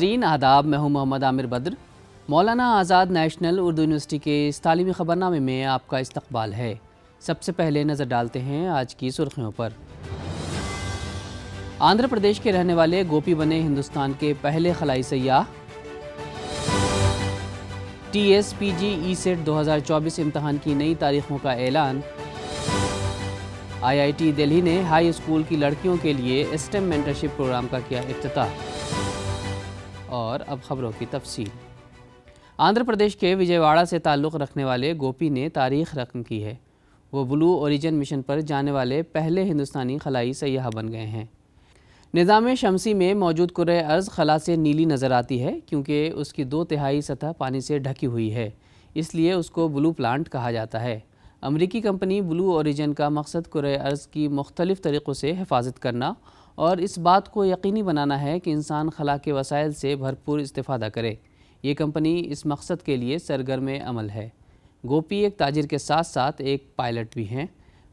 नाजरीन आदाब मैं हूँ मोहम्मद आमिर बद्र मौलाना आज़ाद नेशनल उर्दू यूनिवर्सिटी के इस तली ख़बरनामे में आपका इस्तबाल है सबसे पहले नज़र डालते हैं आज की सुर्खियों पर आंध्र प्रदेश के रहने वाले गोपी बने हिंदुस्तान के पहले खलाई सयाह T S P G E CET दो हज़ार चौबीस इम्तहान की नई तारीखों का ऐलान आई आई टी दिल्ली ने हाई स्कूल की लड़कियों के लिए स्टेम मेंटरशिप प्रोग्राम का किया अफ्ताह और अब खबरों की तफसील आंध्र प्रदेश के विजयवाड़ा से ताल्लुक़ रखने वाले गोपी ने तारीख रकम की है वो ब्लू ओरिजन मिशन पर जाने वाले पहले हिंदुस्तानी खलाई सयाह बन गए हैं निज़ाम शमसी में मौजूद कुर अर्ज़ खला से नीली नज़र आती है क्योंकि उसकी दो तिहाई सतह पानी से ढकी हुई है इसलिए उसको ब्लू प्लांट कहा जाता है अमरीकी कंपनी ब्लू ओरिजन का मकसद कुर अर्ज़ की मुख्तलिफ़ तरीक़ों से हिफाजत करना और इस बात को यकीनी बनाना है कि इंसान खला के वसाइल से भरपूर इस्तादा करे ये कंपनी इस मकसद के लिए सरगर्म अमल है गोपी एक ताजिर के साथ साथ एक पायलट भी हैं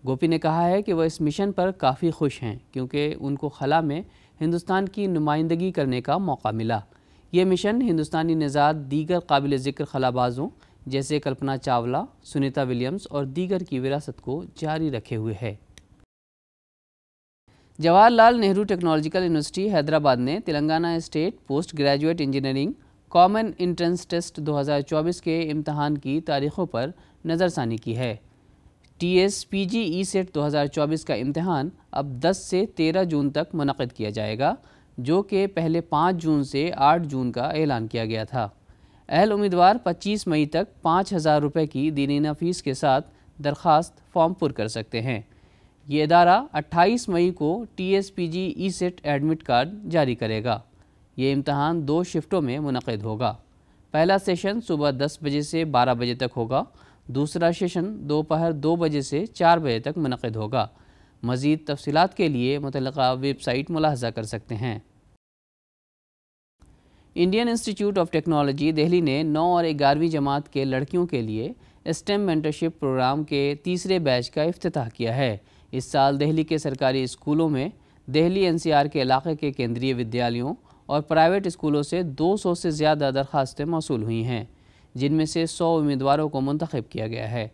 गोपी ने कहा है कि वह इस मिशन पर काफ़ी खुश हैं क्योंकि उनको खला में हिंदुस्तान की नुमाइंदगी करने का मौका मिला ये मिशन हिंदुस्तानी निजात दीगर काबिल ज़िक्र खलाबाजों जैसे कल्पना चावला सुनीता विलियम्स और दीगर की विरासत को जारी रखे हुए है जवाहरलाल नेहरू टेक्नोलॉजिकल यूनिवर्सिटी हैदराबाद ने Telangana state post graduate engineering common entrance test 2024 के इम्तहान की तारीखों पर नज़रसानी की है T S P G E CET 2024 का इम्तहान अब 10 से 13 जून तक मनद किया जाएगा जो कि पहले 5 जून से 8 जून का ऐलान किया गया था अहल उम्मीदवार 25 मई तक पाँच हज़ार रुपये की दीनिना फ़ीस के साथ दरख्वास्त फॉर्म पुर कर सकते हैं ये अदारा 28 मई को T S P G E CET admit card जारी करेगा ये इम्तहान दो शिफ्टों में मुनद होगा पहला सेशन सुबह 10 बजे से 12 बजे तक होगा दूसरा सेशन दोपहर दो, दो बजे से 4 बजे तक मनद होगा मज़ीद तफसीत के लिए मुतल वेबसाइट मुलाजा कर सकते हैं Indian institute of technology Delhi ने नौ और ग्यारहवीं जमात के लड़कियों के लिए स्टेम मेंटरशिप प्रोग्राम के तीसरे बैच का अफ्ताह किया है इस साल दिल्ली के सरकारी स्कूलों में दिल्ली एनसीआर के इलाके के केंद्रीय विद्यालयों और प्राइवेट स्कूलों से 200 से ज़्यादा दरखास्तें मौसू हुई हैं जिनमें से 100 उम्मीदवारों को मंतखब किया गया है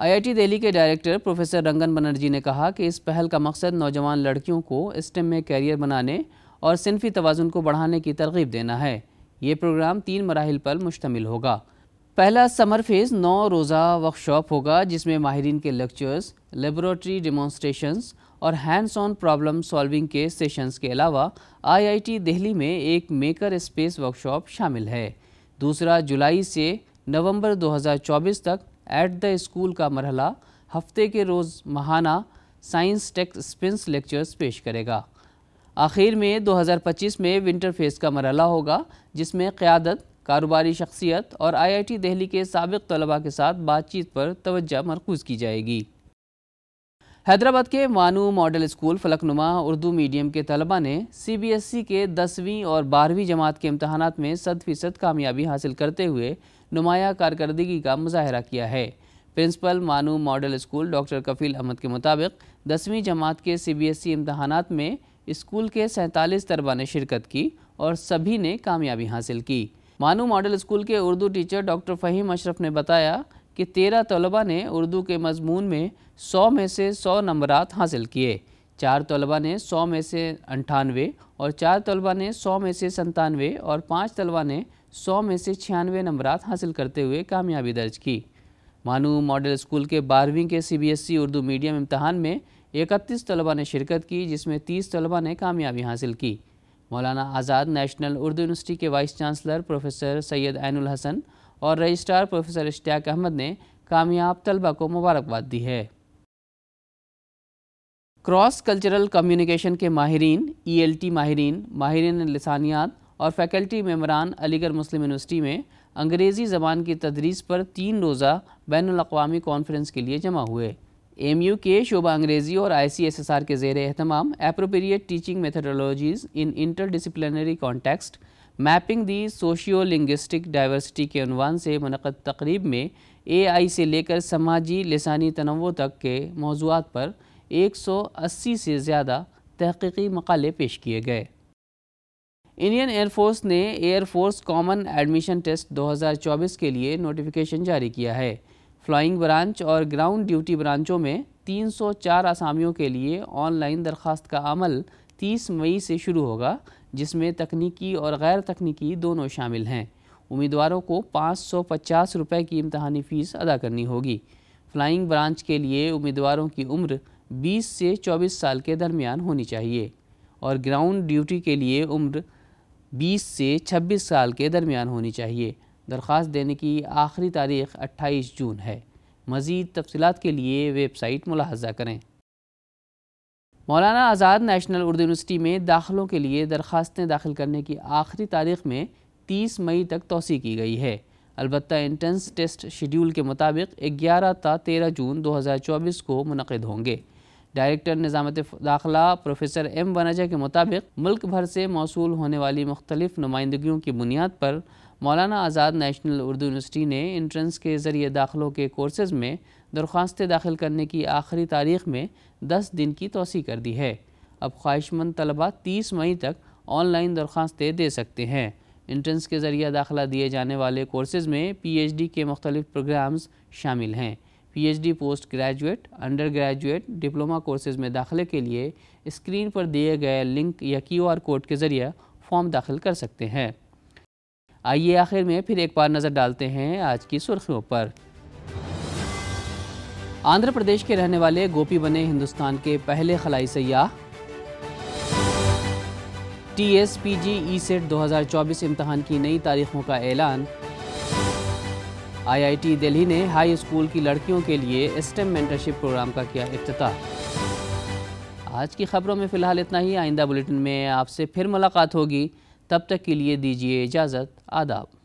आईआईटी दिल्ली के डायरेक्टर प्रोफेसर रंगन बनर्जी ने कहा कि इस पहल का मकसद नौजवान लड़कियों को स्टेम में कैरियर बनाने और सिनफी तोज़ुन को बढ़ाने की तरगीब देना है ये प्रोग्राम तीन मराहल पर मुश्तमिल होगा पहला समर फेज़ नौ रोज़ा वर्कशॉप होगा जिसमें माहरीन के लेक्चर्स लेबोरेटरी डिमॉन्स्ट्रेशंस और हैंड्स ऑन प्रॉब्लम सॉल्विंग के सेशंस के अलावा आईआईटी दिल्ली में एक मेकर स्पेस वर्कशॉप शामिल है दूसरा जुलाई से नवंबर 2024 तक एट द स्कूल का मरहला हफ्ते के रोज़ महाना साइंस टेक स्पिन लेक्चर्स पेश करेगा आखिर में 2025 में विंटर फेस का मरहला होगा जिसमें क़्यादत कारोबारी शख्सियत और आईआईटी दिल्ली के सबक तलबा के साथ बातचीत पर तवज्जा मरकूज़ की जाएगी हैदराबाद के Manuu model school Falaknuma Urdu medium के तलबा ने सीबीएसई के दसवीं और बारहवीं जमात के इम्तहान में सद फीसद कामयाबी हासिल करते हुए नुमाया कारकर्दगी का मुजाहरा किया है principal Manuu model school doctor Kafeel Ahmad के मुताबिक दसवीं जमात के सीबीएसई इम्तहान में स्कूल के सैंतालीस तलबा ने शिरकत की और सभी ने कामयाबी हासिल की मानू मॉडल स्कूल के उर्दू टीचर डॉक्टर फ़हीम अशरफ ने बताया कि तेरह तलबा ने उर्दू के मजमून में सौ में से सौ नंबरात हासिल किए चार तलबा ने सौ में से अंठानवे और चार तलबा ने सौ में से संतानवे और पाँच तलबा ने सौ में से छियानवे नंबरात हासिल करते हुए कामयाबी दर्ज की मानू मॉडल स्कूल के बारहवीं के सीबीएसई e उर्दू मीडियम इम्तहान में इकतीस तलबा ने शिरकत की जिसमें तीस तलबा ने कामयाबी हासिल की मौलाना आज़ाद नेशनल उर्दू यूनिवर्सिटी के vice chancellor professor Syed Ainul Hasan और रजिस्ट्रार प्रोफेसर इश्तियाक अहमद ने कामयाब तलबा को मुबारकबाद दी है क्रॉस कल्चरल कम्युनिकेशन के माहरीन ईएलटी e माहरीन माहरीन लसानियात और फैकल्टी मम्बरान अलीगढ़ मुस्लिम यूनिवर्सिटी में अंग्रेज़ी ज़बान की तदरीस पर तीन रोज़ा बैन अवी कॉन्फ्रेंस के लिए जमा हुए एम यू के शोबा अंग्रेज़ी और I C S S R के जेर अहतमाम appropriate teaching methodologies in interdisciplinary context mapping the sociolinguistic diversity के अनवान से मनद तकरीब में ए आई से लेकर समाजी लसानी तनवो तक के मौजूद पर 180 से ज़्यादा तहकीकी मकाले पेश किए गए इंडियन एयरफोर्स ने एयरफोर्स कॉमन एडमिशन टेस्ट 2024 के लिए नोटिफिकेशन जारी किया है फ्लाइंग ब्रांच और ग्राउंड ड्यूटी ब्रांचों में 304 आसामियों के लिए ऑनलाइन दरख्वास्त का अमल 30 मई से शुरू होगा जिसमें तकनीकी और गैर तकनीकी दोनों शामिल हैं उम्मीदवारों को पाँच सौ पचास रुपये की इम्तहानी फ़ीस अदा करनी होगी फ्लाइंग ब्रांच के लिए उम्मीदवारों की उम्र 20 से 24 साल के दरमियान होनी चाहिए और ग्राउंड ड्यूटी के लिए उम्र 20 से 26 साल के दरमियान होनी चाहिए दरख्वास्त देने की आखिरी तारीख 28 जून है मज़ीद तफसलत के लिए वेबसाइट मुलाहजा करें मौलाना आज़ाद नेशनल उर्दू यूनिवर्सिटी में दाखिलों के लिए दरख्वास्तें दाखिल करने की आखिरी तारीख में 30 मई तक तोसी की गई है अलबत् इंट्रेंस टेस्ट शेड्यूल के मुताबिक ग्यारह ता तेरह जून 2024 को मनद होंगे डायरेक्टर निज़ामत दाखिला प्रोफेसर एम वनजा के मुताबिक मुल्क भर से मौसू होने वाली मुख्तलिफ नुमाइंदगियों की बुनियाद पर मौलाना आज़ाद नेशनल उर्दू यूनिवर्सिटी ने इंट्रेंस के ज़रिए दाखिलों के कोर्सेज़ में दरख्वास्तें दाखिल करने की आखिरी तारीख में 10 दिन की तोसी कर दी है अब ख्वाहिशमंद तलबा 30 मई तक ऑनलाइन दरख्वास्तें दे सकते हैं इंट्रेंस के ज़रिए दाखिला दिए जाने वाले कोर्सेज़ में पीएचडी के मुख्तलिफ प्रोग्राम्स शामिल हैं PhD post graduate under graduate diploma courses में दाखिले के लिए स्क्रीन पर दिए गए लिंक या क्यू आर कोड के ज़रिए फॉर्म दाखिल कर सकते हैं आइए आखिर में फिर एक बार नज़र डालते हैं आज की सुर्खियों पर आंध्र प्रदेश के रहने वाले गोपी बने हिंदुस्तान के पहले खलाई सयाह T S P G E CET 2024 इम्तहान की नई तारीखों का ऐलान आईआईटी दिल्ली ने हाई स्कूल की लड़कियों के लिए स्टेम मेंटरशिप प्रोग्राम का किया अफ्ताह आज की खबरों में फ़िलहाल इतना ही आइंदा बुलेटिन में आपसे फिर मुलाकात होगी तब तक के लिए दीजिए इजाज़त आदाब